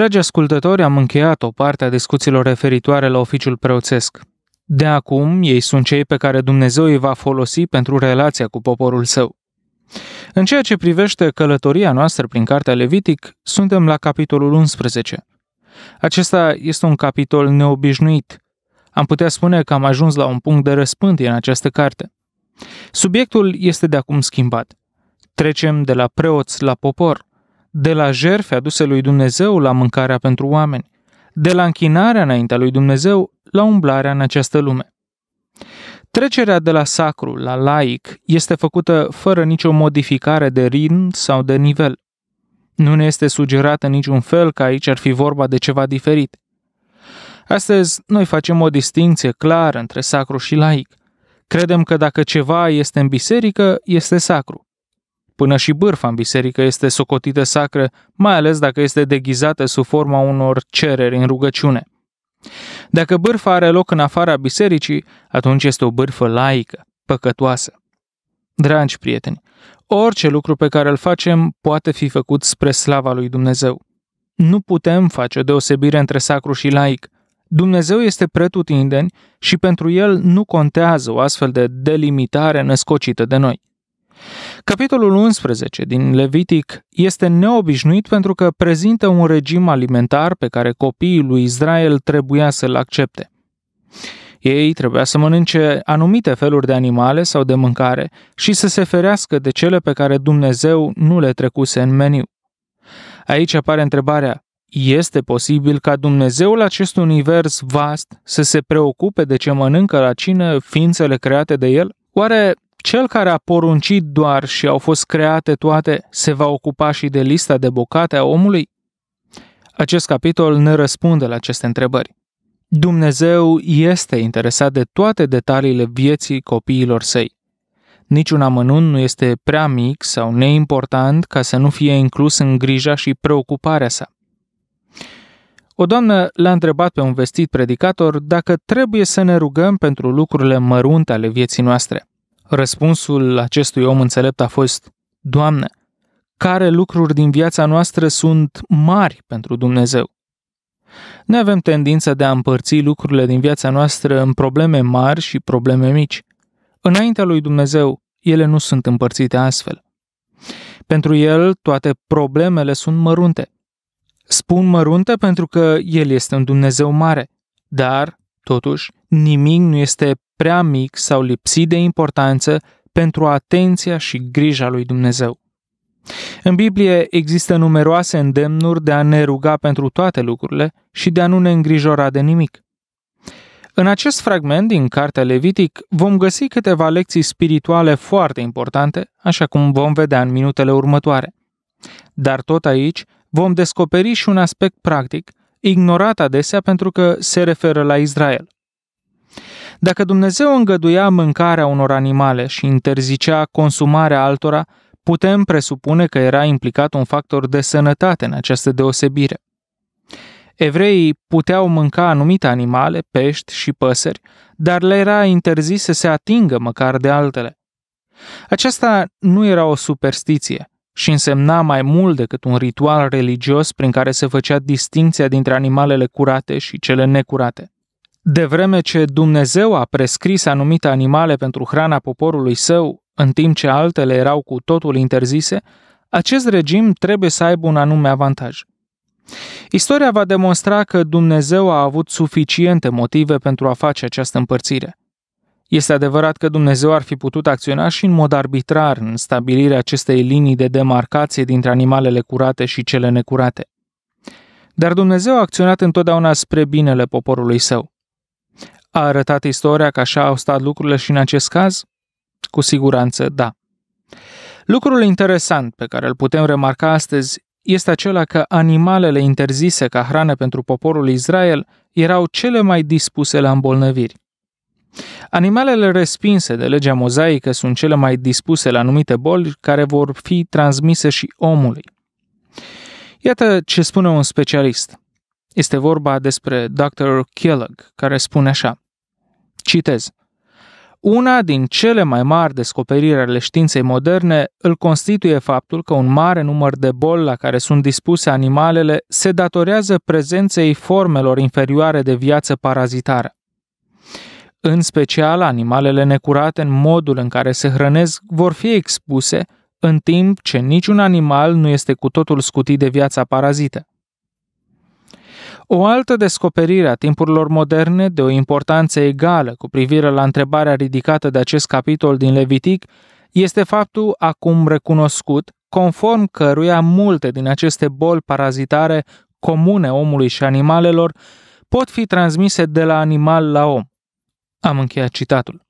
Dragi ascultători, am încheiat o parte a discuțiilor referitoare la oficiul preoțesc. De acum, ei sunt cei pe care Dumnezeu îi va folosi pentru relația cu poporul său. În ceea ce privește călătoria noastră prin Cartea Levitic, suntem la capitolul 11. Acesta este un capitol neobișnuit. Am putea spune că am ajuns la un punct de răspândie în această carte. Subiectul este de acum schimbat. Trecem de la preoți la popor de la jerfe aduse lui Dumnezeu la mâncarea pentru oameni, de la închinarea înaintea lui Dumnezeu la umblarea în această lume. Trecerea de la sacru la laic este făcută fără nicio modificare de ritm sau de nivel. Nu ne este sugerat în niciun fel că aici ar fi vorba de ceva diferit. Astăzi, noi facem o distinție clară între sacru și laic. Credem că dacă ceva este în biserică, este sacru. Până și bârfa în biserică este socotită sacră, mai ales dacă este deghizată sub forma unor cereri în rugăciune. Dacă bârfa are loc în afara bisericii, atunci este o bârfă laică, păcătoasă. Dragi prieteni, orice lucru pe care îl facem poate fi făcut spre slava lui Dumnezeu. Nu putem face o deosebire între sacru și laic. Dumnezeu este pretutindeni și pentru el nu contează o astfel de delimitare născocită de noi. Capitolul 11 din Levitic este neobișnuit pentru că prezintă un regim alimentar pe care copiii lui Israel trebuia să-l accepte. Ei trebuia să mănânce anumite feluri de animale sau de mâncare și să se ferească de cele pe care Dumnezeu nu le trecuse în meniu. Aici apare întrebarea, este posibil ca Dumnezeul acest univers vast să se preocupe de ce mănâncă la cine ființele create de el? Oare cel care a poruncit doar și au fost create toate se va ocupa și de lista de bocate a omului? Acest capitol ne răspunde la aceste întrebări. Dumnezeu este interesat de toate detaliile vieții copiilor săi. Niciun amănunt nu este prea mic sau neimportant ca să nu fie inclus în grija și preocuparea sa. O doamnă l-a întrebat pe un vestit predicator dacă trebuie să ne rugăm pentru lucrurile mărunte ale vieții noastre. Răspunsul acestui om înțelept a fost, Doamne, care lucruri din viața noastră sunt mari pentru Dumnezeu? Ne avem tendința de a împărți lucrurile din viața noastră în probleme mari și probleme mici. Înaintea lui Dumnezeu, ele nu sunt împărțite astfel. Pentru el, toate problemele sunt mărunte. Spun mărunte pentru că el este un Dumnezeu mare, dar Totuși, nimic nu este prea mic sau lipsit de importanță pentru atenția și grija lui Dumnezeu. În Biblie există numeroase îndemnuri de a ne ruga pentru toate lucrurile și de a nu ne îngrijora de nimic. În acest fragment din Cartea Levitic vom găsi câteva lecții spirituale foarte importante, așa cum vom vedea în minutele următoare. Dar tot aici vom descoperi și un aspect practic ignorat adesea pentru că se referă la Israel. Dacă Dumnezeu îngăduia mâncarea unor animale și interzicea consumarea altora, putem presupune că era implicat un factor de sănătate în această deosebire. Evreii puteau mânca anumite animale, pești și păsări, dar le era interzis să se atingă măcar de altele. Aceasta nu era o superstiție, și însemna mai mult decât un ritual religios prin care se făcea distinția dintre animalele curate și cele necurate. De vreme ce Dumnezeu a prescris anumite animale pentru hrana poporului său, în timp ce altele erau cu totul interzise, acest regim trebuie să aibă un anume avantaj. Istoria va demonstra că Dumnezeu a avut suficiente motive pentru a face această împărțire. Este adevărat că Dumnezeu ar fi putut acționa și în mod arbitrar în stabilirea acestei linii de demarcație dintre animalele curate și cele necurate. Dar Dumnezeu a acționat întotdeauna spre binele poporului său. A arătat istoria că așa au stat lucrurile și în acest caz? Cu siguranță, da. Lucrul interesant pe care îl putem remarca astăzi este acela că animalele interzise ca hrană pentru poporul Israel erau cele mai dispuse la îmbolnăviri. Animalele respinse de legea mozaică sunt cele mai dispuse la anumite boli care vor fi transmise și omului. Iată ce spune un specialist. Este vorba despre Dr. Kellogg, care spune așa. Citez. Una din cele mai mari descoperiri ale științei moderne îl constituie faptul că un mare număr de boli la care sunt dispuse animalele se datorează prezenței formelor inferioare de viață parazitară. În special, animalele necurate în modul în care se hrănesc vor fi expuse, în timp ce niciun animal nu este cu totul scutit de viața parazită. O altă descoperire a timpurilor moderne, de o importanță egală cu privire la întrebarea ridicată de acest capitol din Levitic, este faptul acum recunoscut, conform căruia multe din aceste boli parazitare comune omului și animalelor pot fi transmise de la animal la om. Am încheiat citatul.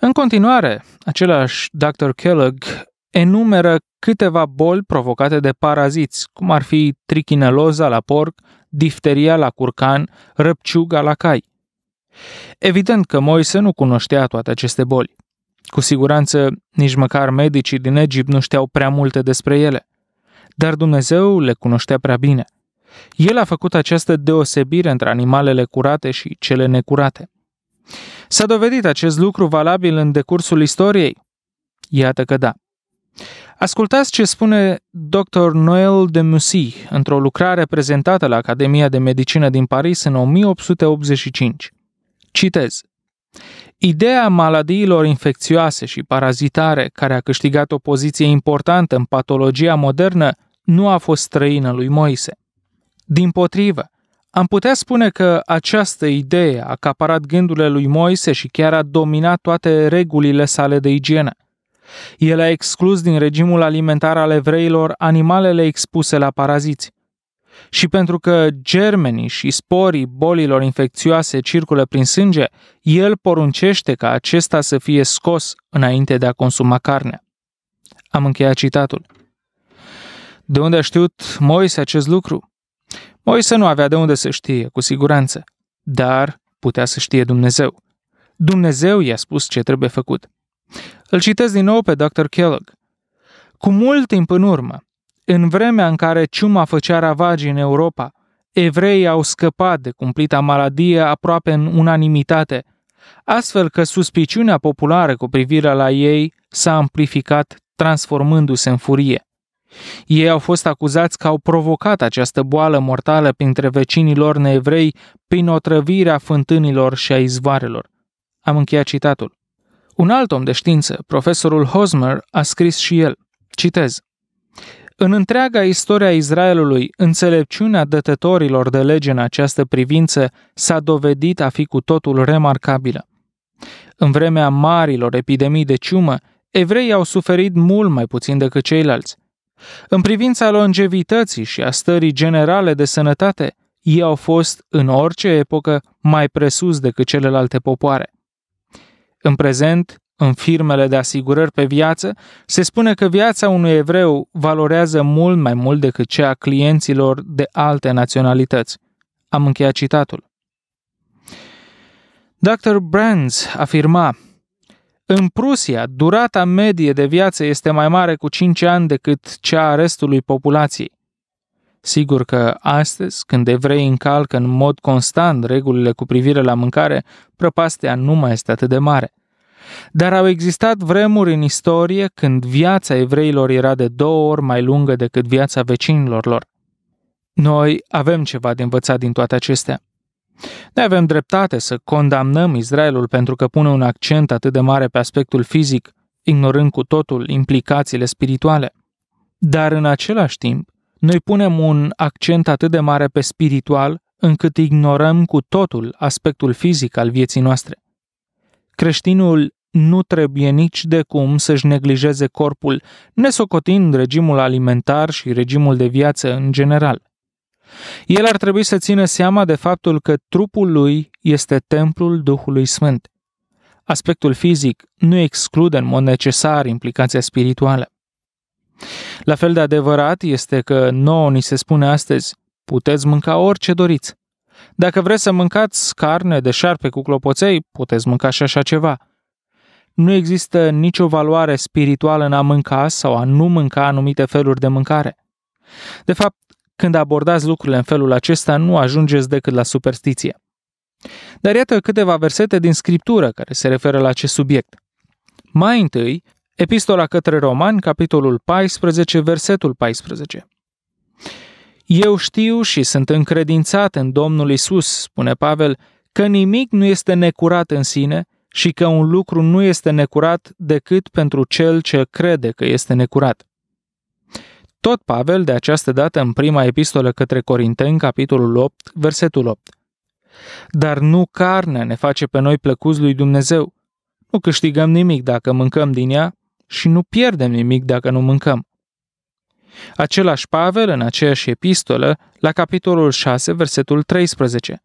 În continuare, același Dr. Kellogg enumeră câteva boli provocate de paraziți, cum ar fi trichineloza la porc, difteria la curcan, răpciuga la cai. Evident că Moise nu cunoștea toate aceste boli. Cu siguranță, nici măcar medicii din Egipt nu știau prea multe despre ele. Dar Dumnezeu le cunoștea prea bine. El a făcut această deosebire între animalele curate și cele necurate. S-a dovedit acest lucru valabil în decursul istoriei? Iată că da. Ascultați ce spune dr. Noel de Musi într-o lucrare prezentată la Academia de Medicină din Paris în 1885. Citez. Ideea maladiilor infecțioase și parazitare, care a câștigat o poziție importantă în patologia modernă, nu a fost străină lui Moise. Din potrivă, am putea spune că această idee a caparat gândurile lui Moise și chiar a dominat toate regulile sale de igienă. El a exclus din regimul alimentar al evreilor animalele expuse la paraziți. Și pentru că germenii și sporii bolilor infecțioase circulă prin sânge, el poruncește ca acesta să fie scos înainte de a consuma carnea. Am încheiat citatul. De unde a știut Moise acest lucru? Moise nu avea de unde să știe, cu siguranță, dar putea să știe Dumnezeu. Dumnezeu i-a spus ce trebuie făcut. Îl citesc din nou pe Dr. Kellogg. Cu mult timp în urmă, în vremea în care ciuma făcea ravagii în Europa, evreii au scăpat de cumplita maladie aproape în unanimitate, astfel că suspiciunea populară cu privire la ei s-a amplificat transformându-se în furie. Ei au fost acuzați că au provocat această boală mortală printre vecinilor neevrei prin otrăvirea fântânilor și a izvoarelor. Am încheiat citatul. Un alt om de știință, profesorul Hosmer, a scris și el. Citez. În întreaga istoria Israelului, înțelepciunea dătătorilor de lege în această privință s-a dovedit a fi cu totul remarcabilă. În vremea marilor epidemii de ciumă, evreii au suferit mult mai puțin decât ceilalți – în privința longevității și a stării generale de sănătate, ei au fost, în orice epocă, mai presus decât celelalte popoare. În prezent, în firmele de asigurări pe viață, se spune că viața unui evreu valorează mult mai mult decât cea a clienților de alte naționalități. Am încheiat citatul. Dr. Brands afirma în Prusia, durata medie de viață este mai mare cu 5 ani decât cea a restului populației. Sigur că astăzi, când evrei încalcă în mod constant regulile cu privire la mâncare, prăpastea nu mai este atât de mare. Dar au existat vremuri în istorie când viața evreilor era de două ori mai lungă decât viața vecinilor lor. Noi avem ceva de învățat din toate acestea. Ne avem dreptate să condamnăm Israelul pentru că pune un accent atât de mare pe aspectul fizic, ignorând cu totul implicațiile spirituale. Dar în același timp, noi punem un accent atât de mare pe spiritual încât ignorăm cu totul aspectul fizic al vieții noastre. Creștinul nu trebuie nici de cum să-și neglijeze corpul, nesocotind regimul alimentar și regimul de viață în general. El ar trebui să țină seama de faptul că trupul lui este templul Duhului Sfânt. Aspectul fizic nu exclude în mod necesar implicația spirituală. La fel de adevărat este că nouă ni se spune astăzi, puteți mânca orice doriți. Dacă vreți să mâncați carne de șarpe cu clopoței, puteți mânca și așa ceva. Nu există nicio valoare spirituală în a mânca sau a nu mânca anumite feluri de mâncare. De fapt, când abordați lucrurile în felul acesta, nu ajungeți decât la superstiție. Dar iată câteva versete din Scriptură care se referă la acest subiect. Mai întâi, Epistola către Romani, capitolul 14, versetul 14. Eu știu și sunt încredințat în Domnul Isus, spune Pavel, că nimic nu este necurat în sine și că un lucru nu este necurat decât pentru cel ce crede că este necurat. Tot Pavel, de această dată în prima epistolă către Corinteni, capitolul 8, versetul 8. Dar nu carnea ne face pe noi plăcuți lui Dumnezeu. Nu câștigăm nimic dacă mâncăm din ea și nu pierdem nimic dacă nu mâncăm. Același Pavel, în aceeași epistolă, la capitolul 6, versetul 13.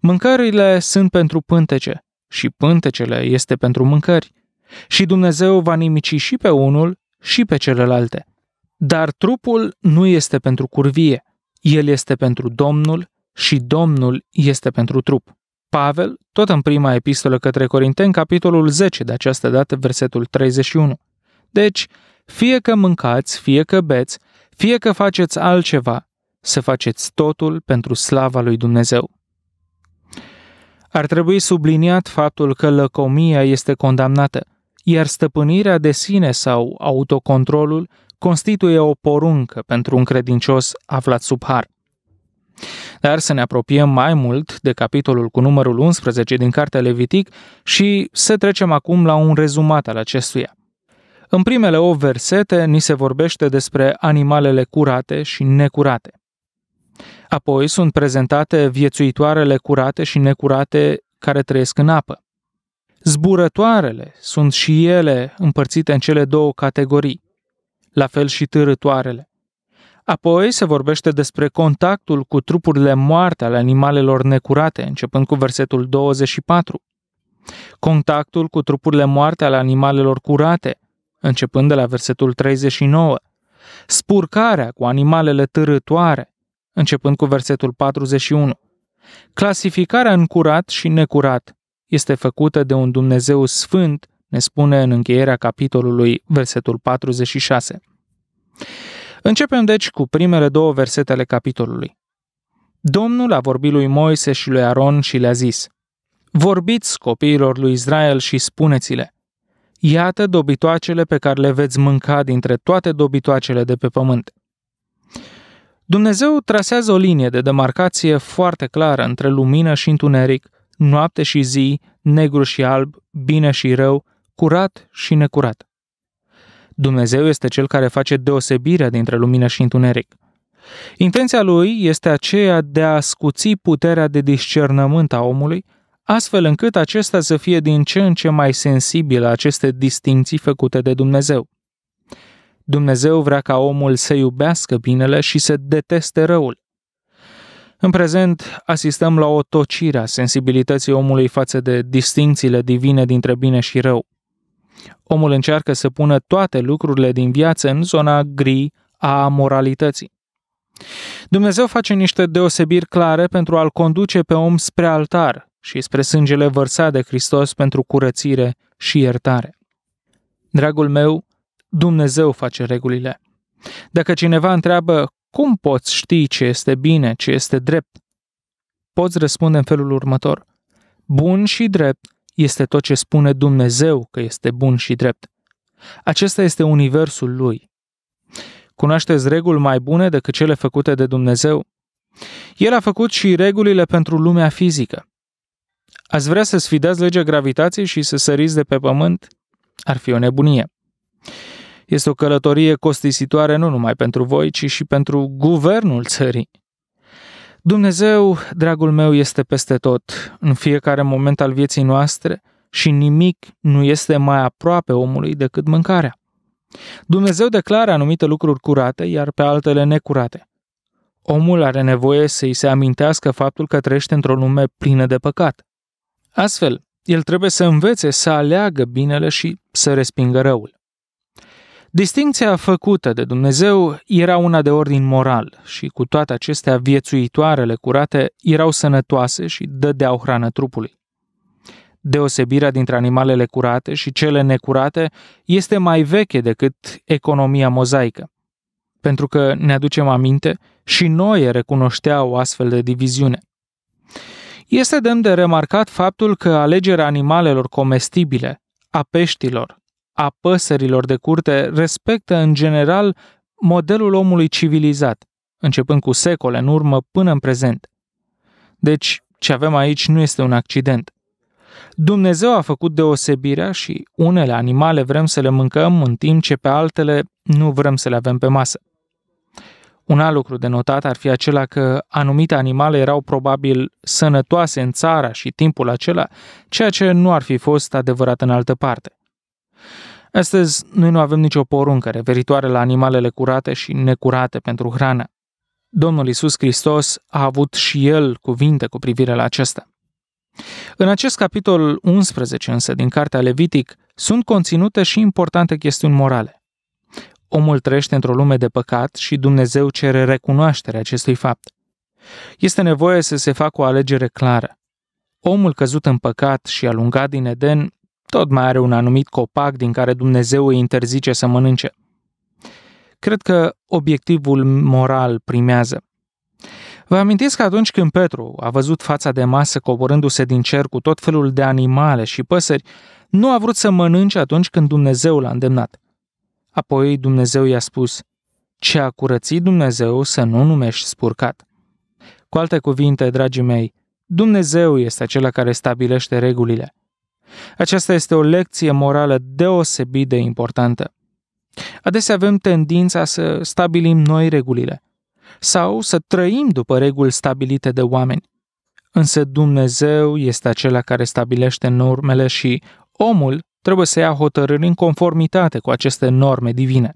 Mâncările sunt pentru pântece și pântecele este pentru mâncări. Și Dumnezeu va nimici și pe unul și pe celelalte. Dar trupul nu este pentru curvie, el este pentru Domnul și Domnul este pentru trup. Pavel, tot în prima epistolă către Corinteni, capitolul 10, de această dată versetul 31. Deci, fie că mâncați, fie că beți, fie că faceți altceva, să faceți totul pentru slava lui Dumnezeu. Ar trebui subliniat faptul că lăcomia este condamnată, iar stăpânirea de sine sau autocontrolul constituie o poruncă pentru un credincios aflat sub har. Dar să ne apropiem mai mult de capitolul cu numărul 11 din Cartea Levitic și să trecem acum la un rezumat al acestuia. În primele 8 versete ni se vorbește despre animalele curate și necurate. Apoi sunt prezentate viețuitoarele curate și necurate care trăiesc în apă. Zburătoarele sunt și ele împărțite în cele două categorii la fel și târătoarele. Apoi se vorbește despre contactul cu trupurile moarte ale animalelor necurate, începând cu versetul 24. Contactul cu trupurile moarte ale animalelor curate, începând de la versetul 39. Spurcarea cu animalele târătoare, începând cu versetul 41. Clasificarea în curat și necurat este făcută de un Dumnezeu sfânt ne spune în încheierea capitolului versetul 46. Începem deci cu primele două versetele capitolului. Domnul a vorbit lui Moise și lui Aron și le-a zis, Vorbiți copiilor lui Israel și spuneți-le, Iată dobitoacele pe care le veți mânca dintre toate dobitoacele de pe pământ. Dumnezeu trasează o linie de demarcație foarte clară între lumină și întuneric, noapte și zi, negru și alb, bine și rău, curat și necurat. Dumnezeu este cel care face deosebirea dintre lumină și întuneric. Intenția lui este aceea de a scuți puterea de discernământ a omului, astfel încât acesta să fie din ce în ce mai sensibil la aceste distinții făcute de Dumnezeu. Dumnezeu vrea ca omul să iubească binele și să deteste răul. În prezent, asistăm la o tocire a sensibilității omului față de distințiile divine dintre bine și rău. Omul încearcă să pună toate lucrurile din viață în zona gri a moralității. Dumnezeu face niște deosebiri clare pentru a-l conduce pe om spre altar și spre sângele vărsat de Hristos pentru curățire și iertare. Dragul meu, Dumnezeu face regulile. Dacă cineva întreabă cum poți ști ce este bine, ce este drept, poți răspunde în felul următor. Bun și drept este tot ce spune Dumnezeu că este bun și drept. Acesta este universul lui. Cunoașteți reguli mai bune decât cele făcute de Dumnezeu? El a făcut și regulile pentru lumea fizică. Ați vrea să sfidați legea gravitației și să săriți de pe pământ? Ar fi o nebunie. Este o călătorie costisitoare nu numai pentru voi, ci și pentru guvernul țării. Dumnezeu, dragul meu, este peste tot, în fiecare moment al vieții noastre și nimic nu este mai aproape omului decât mâncarea. Dumnezeu declară anumite lucruri curate, iar pe altele necurate. Omul are nevoie să-i se amintească faptul că trăiește într-o lume plină de păcat. Astfel, el trebuie să învețe să aleagă binele și să respingă răul. Distinția făcută de Dumnezeu era una de ordin moral și cu toate acestea viețuitoarele curate erau sănătoase și dădeau hrană trupului. Deosebirea dintre animalele curate și cele necurate este mai veche decât economia mozaică. Pentru că ne aducem aminte, și noi recunoșteau astfel de diviziune. Este demn de remarcat faptul că alegerea animalelor comestibile, a peștilor, a păsărilor de curte respectă în general modelul omului civilizat, începând cu secole în urmă până în prezent. Deci, ce avem aici nu este un accident. Dumnezeu a făcut deosebirea și unele animale vrem să le mâncăm, în timp ce pe altele nu vrem să le avem pe masă. Un alt lucru de notat ar fi acela că anumite animale erau probabil sănătoase în țara și timpul acela, ceea ce nu ar fi fost adevărat în altă parte. Astăzi, noi nu avem nicio poruncă referitoare la animalele curate și necurate pentru hrană. Domnul Isus Hristos a avut și el cuvinte cu privire la acestea. În acest capitol 11 însă din cartea Levitic sunt conținute și importante chestiuni morale. Omul trăiește într-o lume de păcat și Dumnezeu cere recunoașterea acestui fapt. Este nevoie să se facă o alegere clară. Omul căzut în păcat și alungat din Eden tot mai are un anumit copac din care Dumnezeu îi interzice să mănânce. Cred că obiectivul moral primează. Vă amintiți că atunci când Petru a văzut fața de masă coborându-se din cer cu tot felul de animale și păsări, nu a vrut să mănânce atunci când Dumnezeu l-a îndemnat. Apoi Dumnezeu i-a spus, ce a curățit Dumnezeu să nu numești spurcat. Cu alte cuvinte, dragii mei, Dumnezeu este acela care stabilește regulile. Aceasta este o lecție morală deosebit de importantă. Adesea avem tendința să stabilim noi regulile sau să trăim după reguli stabilite de oameni. Însă Dumnezeu este acela care stabilește normele și omul trebuie să ia hotărâri în conformitate cu aceste norme divine.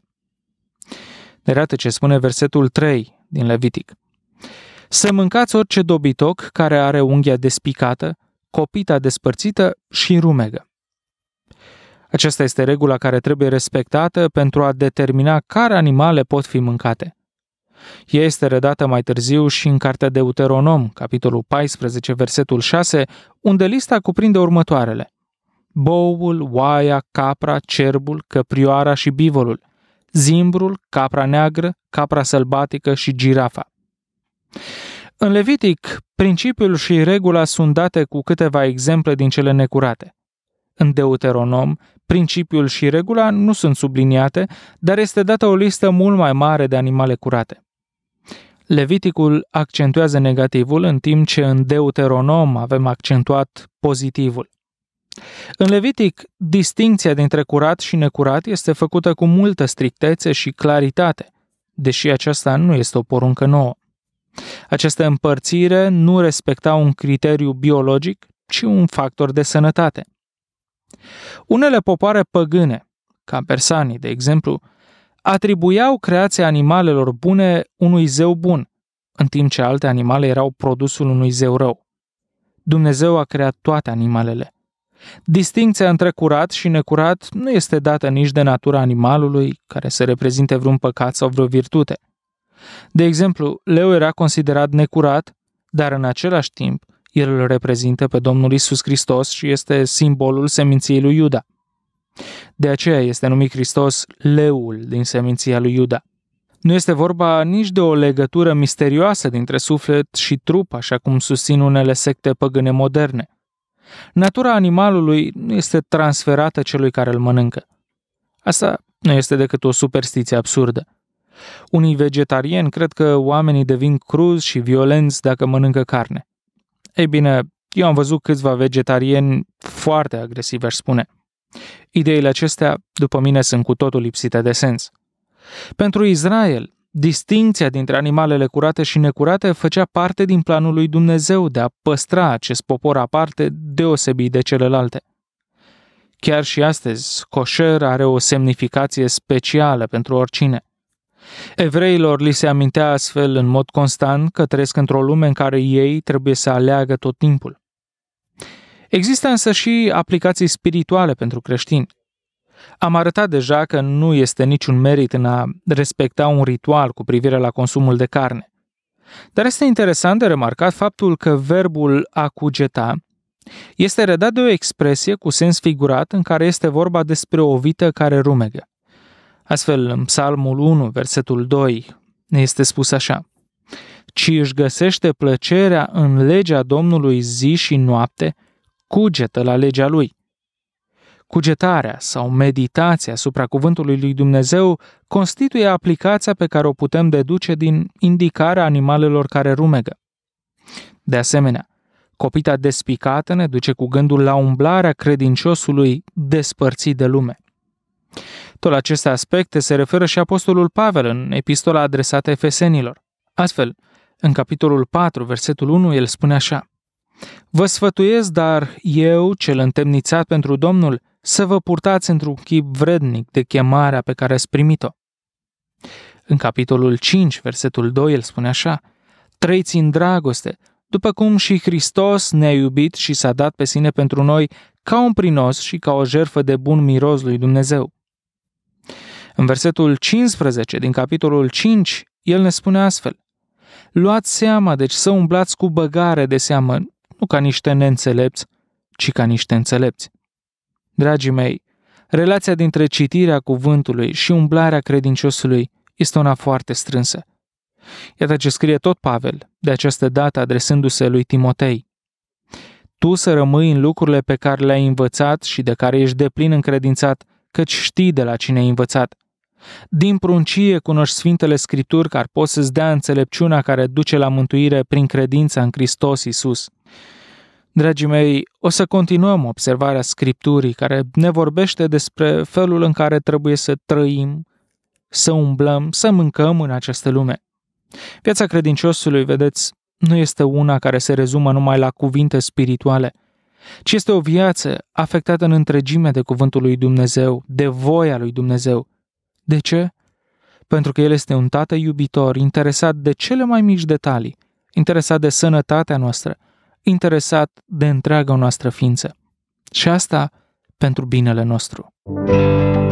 Ne arată ce spune versetul 3 din Levitic. Să mâncați orice dobitoc care are unghia despicată copita despărțită și rumegă. Aceasta este regula care trebuie respectată pentru a determina care animale pot fi mâncate. Ea este redată mai târziu și în cartea Deuteronom, capitolul 14, versetul 6, unde lista cuprinde următoarele. Boul, oaia, capra, cerbul, căprioara și bivolul, zimbrul, capra neagră, capra sălbatică și girafa. În Levitic, principiul și regula sunt date cu câteva exemple din cele necurate. În Deuteronom, principiul și regula nu sunt subliniate, dar este dată o listă mult mai mare de animale curate. Leviticul accentuează negativul, în timp ce în Deuteronom avem accentuat pozitivul. În Levitic, distinția dintre curat și necurat este făcută cu multă strictețe și claritate, deși aceasta nu este o poruncă nouă. Această împărțire nu respecta un criteriu biologic, ci un factor de sănătate. Unele popoare păgâne, ca persanii, de exemplu, atribuiau creația animalelor bune unui zeu bun, în timp ce alte animale erau produsul unui zeu rău. Dumnezeu a creat toate animalele. Distinția între curat și necurat nu este dată nici de natura animalului, care să reprezinte vreun păcat sau vreo virtute – de exemplu, leu era considerat necurat, dar în același timp el îl reprezintă pe Domnul Isus Hristos și este simbolul seminției lui Iuda. De aceea este numit Hristos leul din seminția lui Iuda. Nu este vorba nici de o legătură misterioasă dintre suflet și trup, așa cum susțin unele secte păgâne moderne. Natura animalului nu este transferată celui care îl mănâncă. Asta nu este decât o superstiție absurdă. Unii vegetarieni cred că oamenii devin cruzi și violenți dacă mănâncă carne. Ei bine, eu am văzut câțiva vegetarieni foarte agresivi, aș spune. Ideile acestea, după mine, sunt cu totul lipsite de sens. Pentru Israel, distinția dintre animalele curate și necurate făcea parte din planul lui Dumnezeu de a păstra acest popor aparte deosebit de celelalte. Chiar și astăzi, coșer are o semnificație specială pentru oricine – Evreilor li se amintea astfel în mod constant că trăiesc într-o lume în care ei trebuie să aleagă tot timpul. Există însă și aplicații spirituale pentru creștini. Am arătat deja că nu este niciun merit în a respecta un ritual cu privire la consumul de carne. Dar este interesant de remarcat faptul că verbul a cugeta este redat de o expresie cu sens figurat în care este vorba despre o vită care rumegă. Astfel, în Psalmul 1, versetul 2, ne este spus așa, Ci își găsește plăcerea în legea Domnului zi și noapte, cugetă la legea Lui. Cugetarea sau meditația asupra cuvântului lui Dumnezeu constituie aplicația pe care o putem deduce din indicarea animalelor care rumegă. De asemenea, copita despicată ne duce cu gândul la umblarea credinciosului despărțit de lume. Tot la aceste aspecte se referă și Apostolul Pavel în epistola adresată Efesenilor. Astfel, în capitolul 4, versetul 1, el spune așa. Vă sfătuiesc, dar eu, cel întemnițat pentru Domnul, să vă purtați într-un chip vrednic de chemarea pe care ați primit-o. În capitolul 5, versetul 2, el spune așa. Trăiți în dragoste, după cum și Hristos ne-a iubit și s-a dat pe sine pentru noi ca un prinos și ca o jerfă de bun miros lui Dumnezeu. În versetul 15 din capitolul 5, el ne spune astfel. Luați seama, deci să umblați cu băgare de seamă, nu ca niște neînțelepți, ci ca niște înțelepți. Dragii mei, relația dintre citirea cuvântului și umblarea credinciosului este una foarte strânsă. Iată ce scrie tot Pavel, de această dată adresându-se lui Timotei. Tu să rămâi în lucrurile pe care le-ai învățat și de care ești deplin încredințat, căci știi de la cine ai învățat. Din pruncie cunoști Sfintele Scripturi care pot să-ți dea înțelepciunea care duce la mântuire prin credința în Hristos Isus. Dragii mei, o să continuăm observarea Scripturii care ne vorbește despre felul în care trebuie să trăim, să umblăm, să mâncăm în această lume. Viața credinciosului, vedeți, nu este una care se rezumă numai la cuvinte spirituale, ci este o viață afectată în întregime de cuvântul lui Dumnezeu, de voia lui Dumnezeu, de ce? Pentru că El este un tată iubitor, interesat de cele mai mici detalii, interesat de sănătatea noastră, interesat de întreaga noastră ființă. Și asta pentru binele nostru. Música